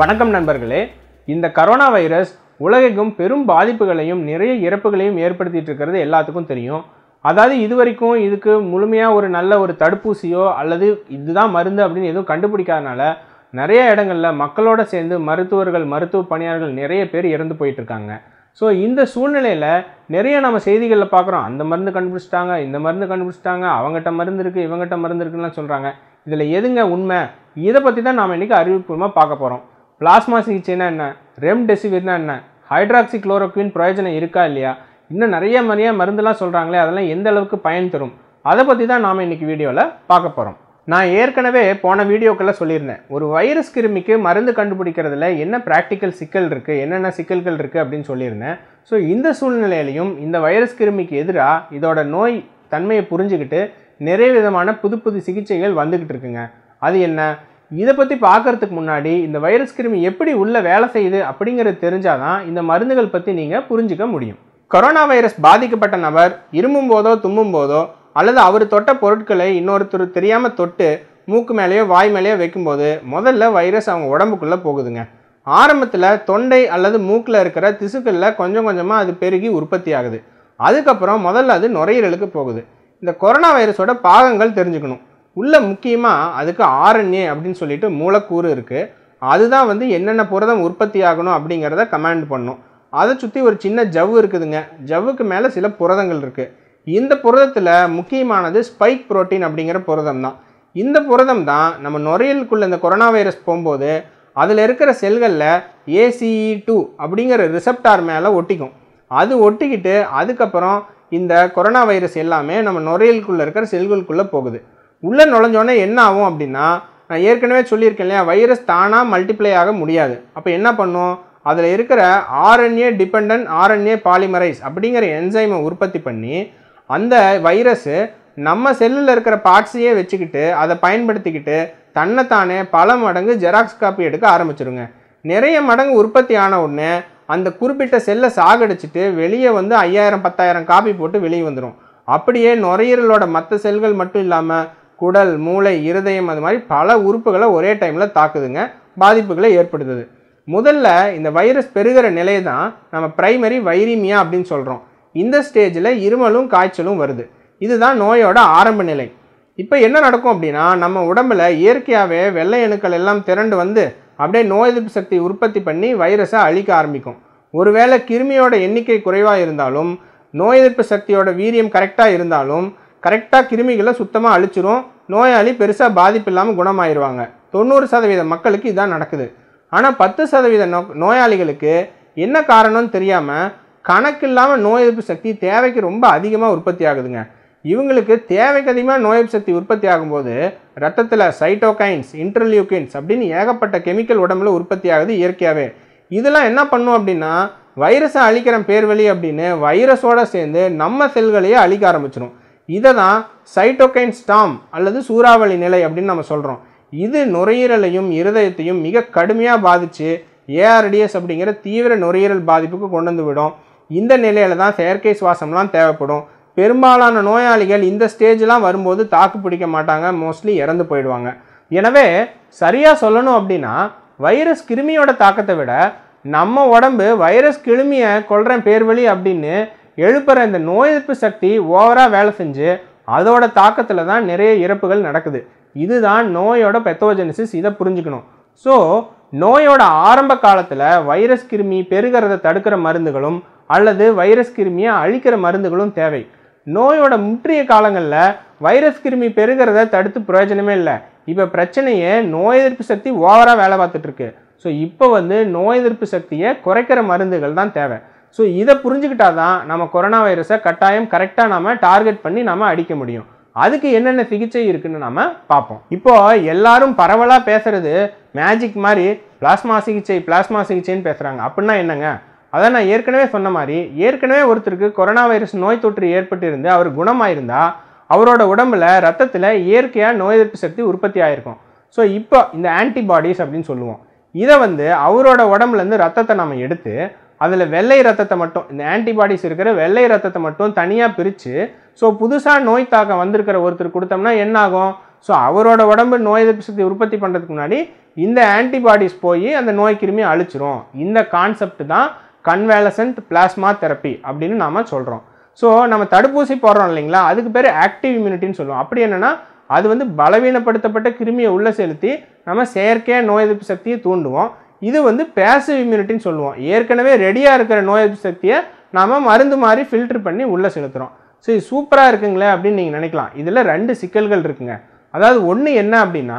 வணக்கம் நண்பர்களே இந்த கரோனா வைரஸ் உலகெங்கும் பெரும் பாதிப்புகளையும் நிறைய இறப்புகளையும் ஏற்படுத்திட்டு இருக்கிறது எல்லாத்துக்கும் தெரியும் அதாவது இது வரைக்கும் இதுக்கு முழுமையாக ஒரு நல்ல ஒரு தடுப்பூசியோ அல்லது இதுதான் மருந்து அப்படின்னு எதுவும் கண்டுபிடிக்காதனால நிறைய இடங்களில் மக்களோடு சேர்ந்து மருத்துவர்கள் மருத்துவ பணியாளர்கள் நிறைய பேர் இறந்து போயிட்டுருக்காங்க ஸோ இந்த சூழ்நிலையில் நிறைய நம்ம செய்திகளில் பார்க்குறோம் அந்த மருந்து கண்டுபிடிச்சிட்டாங்க இந்த மருந்து கண்டுபிடிச்சிட்டாங்க அவங்ககிட்ட மருந்து இருக்குது இவங்ககிட்ட மருந்து இருக்குன்னு சொல்கிறாங்க இதில் எதுங்க உண்மை இதை பற்றி தான் நாம் இன்றைக்கி அறிவிப்பூர்வமாக பார்க்க போகிறோம் பிளாஸ்மா சிகிச்சைனா என்ன ரெம்டெசிவிர்னா என்ன ஹைட்ராக்சி குளோரோக்வின் பிரயோஜனம் இருக்கா இல்லையா இன்னும் நிறைய மாதிரியா மருந்துலாம் சொல்கிறாங்களே அதெல்லாம் எந்த அளவுக்கு பயன் தரும் அதை பற்றி தான் நாம் இன்றைக்கி வீடியோவில் பார்க்க போகிறோம் நான் ஏற்கனவே போன வீடியோக்கெல்லாம் சொல்லியிருந்தேன் ஒரு வைரஸ் கிருமிக்கு மருந்து கண்டுபிடிக்கிறதுல என்ன ப்ராக்டிக்கல் சிக்கல் இருக்குது என்னென்ன சிக்கல்கள் இருக்குது அப்படின்னு சொல்லியிருந்தேன் ஸோ இந்த சூழ்நிலையிலையும் இந்த வைரஸ் கிருமிக்கு எதிராக இதோட நோய் தன்மையை புரிஞ்சுக்கிட்டு நிறைய விதமான புது புது சிகிச்சைகள் வந்துக்கிட்டு இருக்குங்க அது என்ன இதை பற்றி பார்க்குறதுக்கு முன்னாடி இந்த வைரஸ் கிருமி எப்படி உள்ளே வேலை செய்யுது அப்படிங்கிறது தெரிஞ்சாதான் இந்த மருந்துகள் பற்றி நீங்கள் புரிஞ்சிக்க முடியும் கொரோனா வைரஸ் பாதிக்கப்பட்ட நபர் இருமும் போதோ தும்பும் போதோ அல்லது அவர் தொட்ட பொருட்களை இன்னொருத்தர் தெரியாமல் தொட்டு மூக்கு மேலேயோ வாய் மேலேயோ வைக்கும்போது முதல்ல வைரஸ் அவங்க உடம்புக்குள்ளே போகுதுங்க ஆரம்பத்தில் தொண்டை அல்லது மூக்கில் இருக்கிற திசுக்களில் கொஞ்சம் கொஞ்சமாக அது பெருகி உற்பத்தி ஆகுது அதுக்கப்புறம் முதல்ல அது நுரையீரலுக்கு போகுது இந்த கொரோனா வைரஸோட பாகங்கள் தெரிஞ்சுக்கணும் உள்ளே முக்கியமாக அதுக்கு ஆர்என்ஏ அப்படின்னு சொல்லிட்டு மூலக்கூறு இருக்குது அதுதான் வந்து என்னென்ன புரதம் உற்பத்தி ஆகணும் அப்படிங்கிறத கமாண்ட் பண்ணும் அதை சுற்றி ஒரு சின்ன ஜவ்வு இருக்குதுங்க ஜவ்வுக்கு மேலே சில புரதங்கள் இருக்குது இந்த புரதத்தில் முக்கியமானது ஸ்பைக் புரோட்டீன் அப்படிங்கிற புரதம் தான் இந்த புரதம் தான் நம்ம நுரையலுக்குள்ள இந்த கொரோனா வைரஸ் போகும்போது அதில் இருக்கிற செல்களில் ஏசிஇ டூ அப்படிங்கிற ரிசப்டார் மேலே ஒட்டிக்கும் அது ஒட்டிக்கிட்டு அதுக்கப்புறம் இந்த கொரோனா வைரஸ் எல்லாமே நம்ம நுரையலுக்குள்ளே இருக்கிற செல்களுக்குள்ளே போகுது உள்ளே நுழைஞ்சோடனே என்ன ஆகும் அப்படின்னா நான் ஏற்கனவே சொல்லியிருக்கேன் இல்லையா வைரஸ் தானாக மல்டிப்ளை ஆக முடியாது அப்போ என்ன பண்ணும் அதில் இருக்கிற ஆர்என்ஏ டிபெண்ட் ஆர்என்ஏ பாலிமரைஸ் அப்படிங்கிற என்சைமை உற்பத்தி பண்ணி அந்த வைரஸ்ஸு நம்ம செல்லில் இருக்கிற பார்ட்ஸையே வச்சுக்கிட்டு அதை பயன்படுத்திக்கிட்டு தன்னைத்தானே பல மடங்கு ஜெராக்ஸ் காப்பி எடுக்க ஆரம்பிச்சிருங்க நிறைய மடங்கு உற்பத்தி ஆன உடனே அந்த குறிப்பிட்ட செல்லை சாகடிச்சிட்டு வெளியே வந்து ஐயாயிரம் பத்தாயிரம் காப்பி போட்டு வெளியே வந்துடும் அப்படியே நுரையீரலோட மற்ற செல்கள் மட்டும் இல்லாமல் குடல் மூளை இருதயம் அது மாதிரி பல உறுப்புகளை ஒரே டைமில் தாக்குதுங்க பாதிப்புகளை ஏற்படுத்துது முதல்ல இந்த வைரஸ் பெருகிற நிலை தான் நம்ம பிரைமரி வைரிமியா அப்படின்னு சொல்கிறோம் இந்த ஸ்டேஜில் இருமலும் காய்ச்சலும் வருது இதுதான் நோயோட ஆரம்ப நிலை இப்போ என்ன நடக்கும் அப்படின்னா நம்ம உடம்புல இயற்கையாகவே வெள்ளை அணுக்கள் எல்லாம் திரண்டு வந்து அப்படியே நோய் எதிர்ப்பு சக்தி உற்பத்தி பண்ணி வைரஸை அழிக்க ஆரம்பிக்கும் ஒருவேளை கிருமியோட எண்ணிக்கை குறைவாக இருந்தாலும் நோய் எதிர்ப்பு சக்தியோட வீரியம் கரெக்டாக இருந்தாலும் கரெக்டாக கிருமிகளை சுத்தமாக அழிச்சிரும் நோயாளி பெருசாக பாதிப்பு இல்லாமல் குணமாயிருவாங்க தொண்ணூறு சதவீத மக்களுக்கு இதான் நடக்குது ஆனால் பத்து சதவீத நோ நோயாளிகளுக்கு என்ன காரணம்னு தெரியாமல் கணக்கு இல்லாமல் நோய் எதிர்ப்பு சக்தி தேவைக்கு ரொம்ப அதிகமாக உற்பத்தி ஆகுதுங்க இவங்களுக்கு தேவைக்கு அதிகமாக நோய் எதிர்ப்பு சக்தி உற்பத்தி ஆகும்போது ரத்தத்தில் சைட்டோகைன்ஸ் இன்டர்லியூகின்ஸ் அப்படின்னு ஏகப்பட்ட கெமிக்கல் உடம்புல உற்பத்தி ஆகுது இயற்கையாகவே இதெல்லாம் என்ன பண்ணும் அப்படின்னா வைரஸை அழிக்கிற பேர்வழி அப்படின்னு வைரஸோடு சேர்ந்து நம்ம செல்களையே அழிக்க ஆரம்பிச்சிடும் இதை தான் சைட்டோகைன் ஸ்டாம் அல்லது சூறாவளி நிலை அப்படின்னு நம்ம சொல்கிறோம் இது நுரையீரலையும் இருதயத்தையும் மிக கடுமையாக பாதித்து ஏஆர்டிஎஸ் அப்படிங்கிற தீவிர நுரையீரல் பாதிப்புக்கு கொண்டு வந்து விடும் இந்த நிலையில் தான் செயற்கை சுவாசம்லாம் தேவைப்படும் பெரும்பாலான நோயாளிகள் இந்த ஸ்டேஜ்லாம் வரும்போது தாக்கு பிடிக்க மாட்டாங்க மோஸ்ட்லி இறந்து போயிடுவாங்க எனவே சரியாக சொல்லணும் அப்படின்னா வைரஸ் கிருமியோட தாக்கத்தை விட நம்ம உடம்பு வைரஸ் கிருமியை கொள்கிறேன் பேர் வழி அப்படின்னு எழுப்புற இந்த நோய் எதிர்ப்பு சக்தி ஓவராக வேலை செஞ்சு அதோட தாக்கத்தில் தான் நிறைய இறப்புகள் நடக்குது இதுதான் நோயோட பெத்தோஜெனிசிஸ் இதை புரிஞ்சுக்கணும் ஸோ நோயோட ஆரம்ப காலத்தில் வைரஸ் கிருமி பெருகிறத தடுக்கிற மருந்துகளும் அல்லது வைரஸ் கிருமியை அழிக்கிற மருந்துகளும் தேவை நோயோட முற்றிய காலங்களில் வைரஸ் கிருமி பெருகிறத தடுத்து பிரயோஜனமே இல்லை இப்போ பிரச்சனையே நோய் எதிர்ப்பு சக்தி ஓவராக வேலை பார்த்துட்ருக்கு ஸோ இப்போ வந்து நோய் எதிர்ப்பு சக்தியை குறைக்கிற மருந்துகள் தான் தேவை ஸோ இதை புரிஞ்சுக்கிட்டா தான் நம்ம கொரோனா வைரஸை கட்டாயம் கரெக்டாக நம்ம டார்கெட் பண்ணி நம்ம அடிக்க முடியும் அதுக்கு என்னென்ன சிகிச்சை இருக்குன்னு நம்ம பார்ப்போம் இப்போது எல்லாரும் பரவலாக பேசுகிறது மேஜிக் மாதிரி பிளாஸ்மா சிகிச்சை பிளாஸ்மா சிகிச்சைன்னு பேசுகிறாங்க அப்படின்னா என்னங்க அதான் நான் ஏற்கனவே சொன்ன மாதிரி ஏற்கனவே ஒருத்தருக்கு கொரோனா வைரஸ் நோய் தொற்று ஏற்பட்டிருந்து அவர் குணமாயிருந்தா அவரோட உடம்புல ரத்தத்தில் இயற்கையாக நோய் எதிர்ப்பு சக்தி உற்பத்தி ஆகிருக்கும் ஸோ இப்போ இந்த ஆன்டிபாடிஸ் அப்படின்னு சொல்லுவோம் இதை வந்து அவரோட உடம்புலேருந்து ரத்தத்தை நம்ம எடுத்து அதில் வெள்ளை ரத்தத்தை மட்டும் இந்த ஆன்டிபாடிஸ் இருக்கிற வெள்ளை ரத்தத்தை மட்டும் தனியாக பிரித்து ஸோ புதுசாக நோய் தாக்கம் வந்திருக்கிற ஒருத்தர் கொடுத்தோம்னா என்னாகும் ஸோ அவரோட உடம்பு நோய் எதிர்ப்பு சக்தி உற்பத்தி பண்ணுறதுக்கு முன்னாடி இந்த ஆன்டிபாடிஸ் போய் அந்த நோய் கிருமியை அழிச்சிரும் இந்த கான்செப்ட் தான் கன்வேலசன்ட் பிளாஸ்மா தெரப்பி அப்படின்னு நாம் சொல்கிறோம் ஸோ நம்ம தடுப்பூசி போடுறோம் இல்லைங்களா அதுக்கு பேர் ஆக்டிவ் இம்யூனிட்டின்னு சொல்லுவோம் அப்படி என்னென்னா அது வந்து பலவீனப்படுத்தப்பட்ட கிருமியை உள்ளே செலுத்தி நம்ம செயற்கையாக நோய் எதிர்ப்பு சக்தியை தூண்டுவோம் இது வந்து பேசிவ் இம்யூனிட்டின்னு சொல்லுவோம் ஏற்கனவே ரெடியாக இருக்கிற நோய் எதிர்ப்பு சக்தியை நாம் மருந்து மாதிரி ஃபில்டர் பண்ணி உள்ளே செலுத்துகிறோம் சரி சூப்பராக இருக்குங்களே அப்படின்னு நீங்கள் நினைக்கலாம் இதில் ரெண்டு சிக்கல்கள் இருக்குங்க அதாவது ஒன்று என்ன அப்படின்னா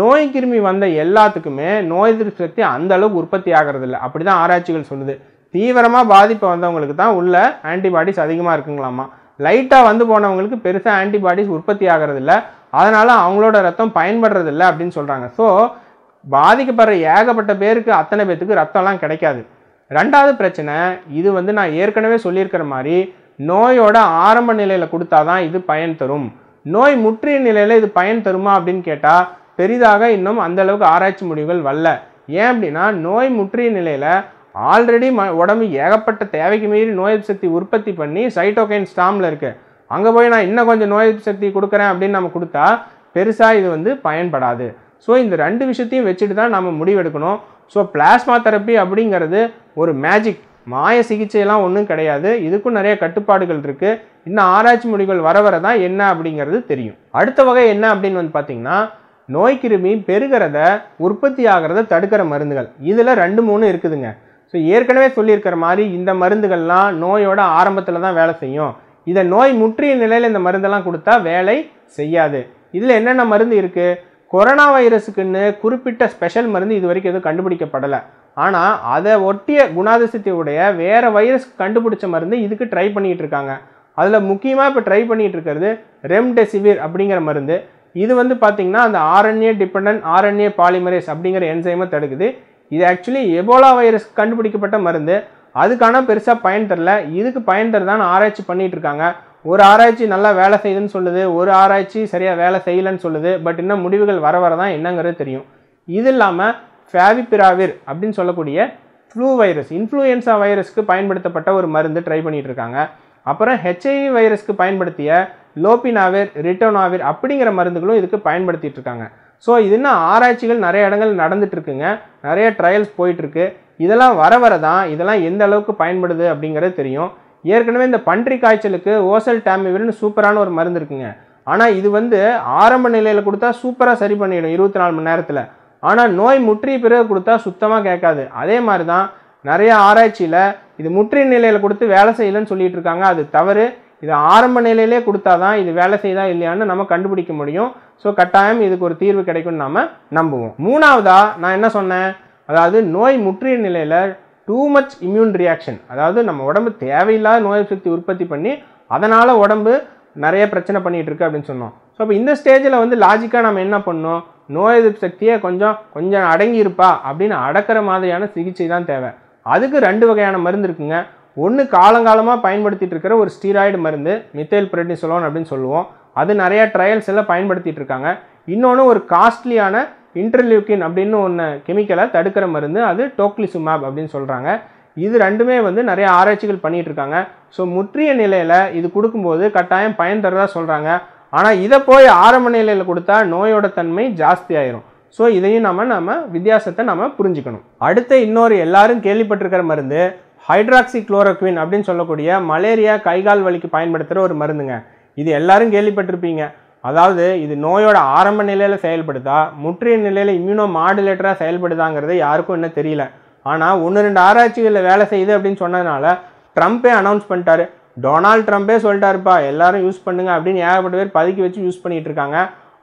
நோய் கிருமி வந்த எல்லாத்துக்குமே நோய் எதிர்ப்பு சக்தி அந்த அளவுக்கு உற்பத்தி ஆகிறது இல்லை அப்படி தான் ஆராய்ச்சிகள் சொல்லுது தீவிரமாக பாதிப்பு வந்தவங்களுக்கு தான் உள்ள ஆன்டிபாடிஸ் அதிகமாக இருக்குங்களாமா லைட்டாக வந்து போனவங்களுக்கு பெருசாக ஆன்டிபாடிஸ் உற்பத்தி இல்லை அதனால் அவங்களோட ரத்தம் பயன்படுறதில்ல அப்படின்னு சொல்கிறாங்க ஸோ பாதிக்கப்படுற ஏகப்பட்ட பேருக்கு அத்தனை பேத்துக்கு ரத்தம்லாம் கிடைக்காது ரெண்டாவது பிரச்சனை இது வந்து நான் ஏற்கனவே சொல்லியிருக்கிற மாதிரி நோயோட ஆரம்ப நிலையில் கொடுத்தா தான் இது பயன் தரும் நோய் முற்றிய நிலையில் இது பயன் தருமா அப்படின்னு கேட்டால் பெரிதாக இன்னும் அந்தளவுக்கு ஆராய்ச்சி முடிவுகள் வரல ஏன் அப்படின்னா நோய் முற்றிய நிலையில் ஆல்ரெடி ம உடம்பு ஏகப்பட்ட தேவைக்கு மீறி நோய் சக்தி உற்பத்தி பண்ணி சைட்டோகைன் ஸ்டாமில் இருக்குது அங்கே போய் நான் இன்னும் கொஞ்சம் நோய் சக்தி கொடுக்குறேன் அப்படின்னு நம்ம கொடுத்தா பெருசாக இது வந்து பயன்படாது ஸோ இந்த ரெண்டு விஷயத்தையும் வச்சுட்டு தான் நம்ம முடிவெடுக்கணும் ஸோ பிளாஸ்மா தெரப்பி அப்படிங்கிறது ஒரு மேஜிக் மாய சிகிச்சையெல்லாம் ஒன்றும் கிடையாது இதுக்கும் நிறைய கட்டுப்பாடுகள் இருக்குது இன்னும் ஆராய்ச்சி முடிவுகள் வர வர தான் என்ன அப்படிங்கிறது தெரியும் அடுத்த வகை என்ன அப்படின்னு வந்து பார்த்திங்கன்னா நோய்கிருமி பெருகிறத உற்பத்தி ஆகிறத தடுக்கிற மருந்துகள் இதில் ரெண்டு மூணு இருக்குதுங்க ஸோ ஏற்கனவே சொல்லியிருக்கிற மாதிரி இந்த மருந்துகள்லாம் நோயோட ஆரம்பத்தில் தான் வேலை செய்யும் இதை நோய் முற்றிய நிலையில் இந்த மருந்தெல்லாம் கொடுத்தா வேலை செய்யாது இதில் என்னென்ன மருந்து இருக்குது கொரோனா வைரஸுக்குன்னு குறிப்பிட்ட ஸ்பெஷல் மருந்து இது வரைக்கும் எதுவும் கண்டுபிடிக்கப்படலை ஆனால் அதை ஒட்டிய குணாதிசத்தியுடைய வேறு வைரஸ் கண்டுபிடிச்ச மருந்து இதுக்கு ட்ரை பண்ணிகிட்டு இருக்காங்க அதில் முக்கியமாக இப்போ ட்ரை பண்ணிகிட்டு இருக்கிறது ரெம்டெசிவிர் அப்படிங்கிற மருந்து இது வந்து பார்த்திங்கன்னா அந்த ஆர்என்ஏ டிபெண்ட் ஆர்என்ஏ பாலிமரேஸ் அப்படிங்கிற என்சைமை தடுக்குது இது ஆக்சுவலி எபோலா வைரஸ் கண்டுபிடிக்கப்பட்ட மருந்து அதுக்கான பெருசாக பயன் தரல இதுக்கு பயன் தரதான் ஆராய்ச்சி பண்ணிகிட்டு இருக்காங்க ஒரு ஆராய்ச்சி நல்லா வேலை செய்யுதுன்னு சொல்லுது ஒரு ஆராய்ச்சி சரியாக வேலை செய்யலைன்னு சொல்லுது பட் இன்னும் முடிவுகள் வர வர தான் என்னங்கிறது தெரியும் இது இல்லாமல் ஃபேவிபிராவிர் அப்படின்னு சொல்லக்கூடிய ஃப்ளூ வைரஸ் இன்ஃப்ளூயன்சா வைரஸ்க்கு பயன்படுத்தப்பட்ட ஒரு மருந்து ட்ரை பண்ணிகிட்டு இருக்காங்க அப்புறம் ஹெச்ஐவி வைரஸ்க்கு பயன்படுத்திய லோபினாவிர் ரிட்டோனாவிர் அப்படிங்கிற மருந்துகளும் இதுக்கு பயன்படுத்திகிட்டு இருக்காங்க ஸோ இது என்ன ஆராய்ச்சிகள் நிறைய இடங்கள் நடந்துட்டு இருக்குங்க நிறைய ட்ரையல்ஸ் போயிட்டுருக்கு இதெல்லாம் வர வர தான் இதெல்லாம் எந்த அளவுக்கு பயன்படுது அப்படிங்கிறது தெரியும் ஏற்கனவே இந்த பன்றி காய்ச்சலுக்கு ஓசல் டேமிவில்னு சூப்பரான ஒரு மருந்து இருக்குங்க ஆனால் இது வந்து ஆரம்ப நிலையில் கொடுத்தா சூப்பராக சரி பண்ணிடும் இருபத்தி நாலு மணி நேரத்தில் ஆனால் நோய் முற்றிய பிறகு கொடுத்தா சுத்தமாக கேட்காது அதே மாதிரி தான் நிறைய ஆராய்ச்சியில் இது முற்றிய நிலையில் கொடுத்து வேலை செய்யலன்னு சொல்லிட்டு இருக்காங்க அது தவறு இது ஆரம்ப நிலையிலே கொடுத்தா தான் இது வேலை செய்தா இல்லையான்னு நம்ம கண்டுபிடிக்க முடியும் ஸோ கட்டாயம் இதுக்கு ஒரு தீர்வு கிடைக்கும்னு நாம் நம்புவோம் மூணாவதாக நான் என்ன சொன்னேன் அதாவது நோய் முற்றிய நிலையில் டூ மச் இம்யூன் ரியாக்ஷன் அதாவது நம்ம உடம்பு தேவையில்லாத நோய் சக்தி உற்பத்தி பண்ணி அதனால் உடம்பு நிறைய பிரச்சனை பண்ணிகிட்டு இருக்கு அப்படின்னு சொன்னோம் ஸோ இப்போ இந்த ஸ்டேஜில் வந்து லாஜிக்காக நம்ம என்ன பண்ணோம் நோய் எதிர்ப்பு சக்தியை கொஞ்சம் கொஞ்சம் அடங்கி இருப்பா அப்படின்னு அடக்கிற மாதிரியான சிகிச்சை தான் தேவை அதுக்கு ரெண்டு வகையான மருந்து இருக்குங்க ஒன்று காலங்காலமாக பயன்படுத்திகிட்டு இருக்கிற ஒரு ஸ்டீராய்டு மருந்து மித்தேல் பிரெட்னிசோலோன் அப்படின்னு சொல்லுவோம் அது நிறையா ட்ரையல்ஸ் எல்லாம் பயன்படுத்திகிட்டு இருக்காங்க இன்னொன்று ஒரு காஸ்ட்லியான இன்டர்லியூக்கின் அப்படின்னு ஒன்று கெமிக்கலை தடுக்கிற மருந்து அது டோக்லிசுமேப் அப்படின்னு சொல்கிறாங்க இது ரெண்டுமே வந்து நிறைய ஆராய்ச்சிகள் பண்ணிகிட்டு இருக்காங்க ஸோ முற்றிய நிலையில் இது கொடுக்கும்போது கட்டாயம் பயன் தரதா சொல்கிறாங்க ஆனால் இதை போய் ஆரம்ப நிலையில் கொடுத்தா நோயோட தன்மை ஜாஸ்தி ஆயிரும் ஸோ இதையும் நம்ம நம்ம வித்தியாசத்தை நம்ம புரிஞ்சுக்கணும் அடுத்த இன்னொரு எல்லாரும் கேள்விப்பட்டிருக்கிற மருந்து ஹைட்ராக்சி குளோரோக்வின் அப்படின்னு சொல்லக்கூடிய மலேரியா கைகால் வலிக்கு பயன்படுத்துகிற ஒரு மருந்துங்க இது எல்லாரும் கேள்விப்பட்டிருப்பீங்க அதாவது இது நோயோட ஆரம்ப நிலையில் செயல்படுத்தா முற்றிய நிலையில் இம்யூனோ மாடுலேட்டராக செயல்படுதாங்கிறது யாருக்கும் இன்னும் தெரியல ஆனால் ஒன்று ரெண்டு ஆராய்ச்சிகளில் வேலை செய்யுது அப்படின்னு சொன்னதுனால ட்ரம்ப்பே அனௌன்ஸ் பண்ணிட்டாரு டொனால்ட் ட்ரம்ப்பே சொல்லிட்டாருப்பா எல்லாரும் யூஸ் பண்ணுங்க அப்படின்னு ஏகப்பட்ட பேர் பதுக்கி வச்சு யூஸ் பண்ணிகிட்டு இருக்காங்க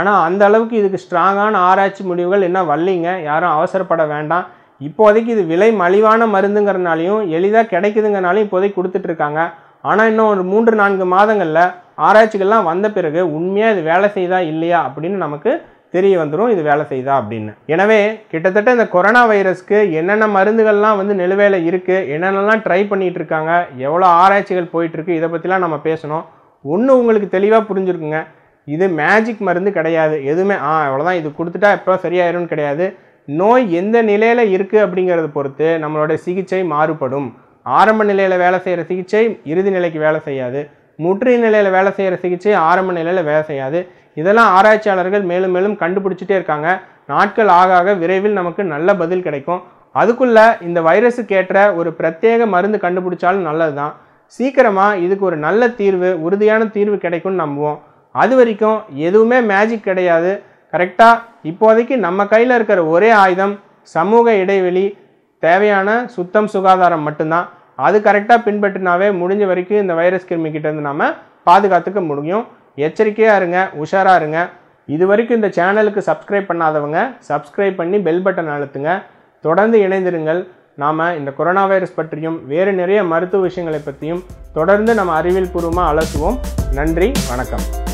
ஆனால் அந்த அளவுக்கு இதுக்கு ஸ்ட்ராங்கான ஆராய்ச்சி முடிவுகள் என்ன வரலிங்க யாரும் அவசரப்பட வேண்டாம் இப்போதைக்கு இது விலை மலிவான மருந்துங்கிறனாலையும் எளிதாக கிடைக்குதுங்கிறனாலையும் இப்போதைக்கு கொடுத்துட்ருக்காங்க ஆனால் இன்னும் ஒரு மூன்று நான்கு மாதங்களில் ஆராய்ச்சிகள்லாம் வந்த பிறகு உண்மையாக இது வேலை செய்தா இல்லையா அப்படின்னு நமக்கு தெரிய வந்துடும் இது வேலை செய்தா அப்படின்னு எனவே கிட்டத்தட்ட இந்த கொரோனா வைரஸ்க்கு என்னென்ன மருந்துகள்லாம் வந்து நிலுவையில் இருக்குது என்னென்னலாம் ட்ரை பண்ணிகிட்டு இருக்காங்க எவ்வளோ ஆராய்ச்சிகள் போயிட்டுருக்கு இதை பற்றிலாம் நம்ம பேசணும் ஒன்று உங்களுக்கு தெளிவாக புரிஞ்சுருக்குங்க இது மேஜிக் மருந்து கிடையாது எதுவுமே ஆ அவ்வளோதான் இது கொடுத்துட்டா எப்போ சரியாயிரும்னு கிடையாது நோய் எந்த நிலையில் இருக்குது அப்படிங்கிறத பொறுத்து நம்மளோட சிகிச்சை மாறுபடும் ஆரம்ப நிலையில் வேலை செய்கிற சிகிச்சை இறுதி நிலைக்கு வேலை செய்யாது முற்றிய நிலையில் வேலை செய்கிற சிகிச்சை ஆரம்ப நிலையில் வேலை செய்யாது இதெல்லாம் ஆராய்ச்சியாளர்கள் மேலும் மேலும் கண்டுபிடிச்சிட்டே இருக்காங்க நாட்கள் ஆக ஆக விரைவில் நமக்கு நல்ல பதில் கிடைக்கும் அதுக்குள்ளே இந்த வைரஸுக்கு ஏற்ற ஒரு பிரத்யேக மருந்து கண்டுபிடிச்சாலும் நல்லது தான் சீக்கிரமாக இதுக்கு ஒரு நல்ல தீர்வு உறுதியான தீர்வு கிடைக்கும்னு நம்புவோம் அது வரைக்கும் எதுவுமே மேஜிக் கிடையாது கரெக்டாக இப்போதைக்கு நம்ம கையில் இருக்கிற ஒரே ஆயுதம் சமூக இடைவெளி தேவையான சுத்தம் சுகாதாரம் மட்டும்தான் அது கரெக்டாக பின்பற்றினாவே முடிஞ்ச வரைக்கும் இந்த வைரஸ் கிருமி கிட்டேருந்து நம்ம பாதுகாத்துக்க முடியும் எச்சரிக்கையாக இருங்க உஷாராக இருங்க இது வரைக்கும் இந்த சேனலுக்கு சப்ஸ்கிரைப் பண்ணாதவங்க சப்ஸ்கிரைப் பண்ணி பெல் பட்டன் அழுத்துங்க தொடர்ந்து இணைந்திருங்கள் நாம் இந்த கொரோனா வைரஸ் பற்றியும் வேறு நிறைய மருத்துவ விஷயங்களை பற்றியும் தொடர்ந்து நம்ம அறிவியல் பூர்வமாக அலசுவோம் நன்றி வணக்கம்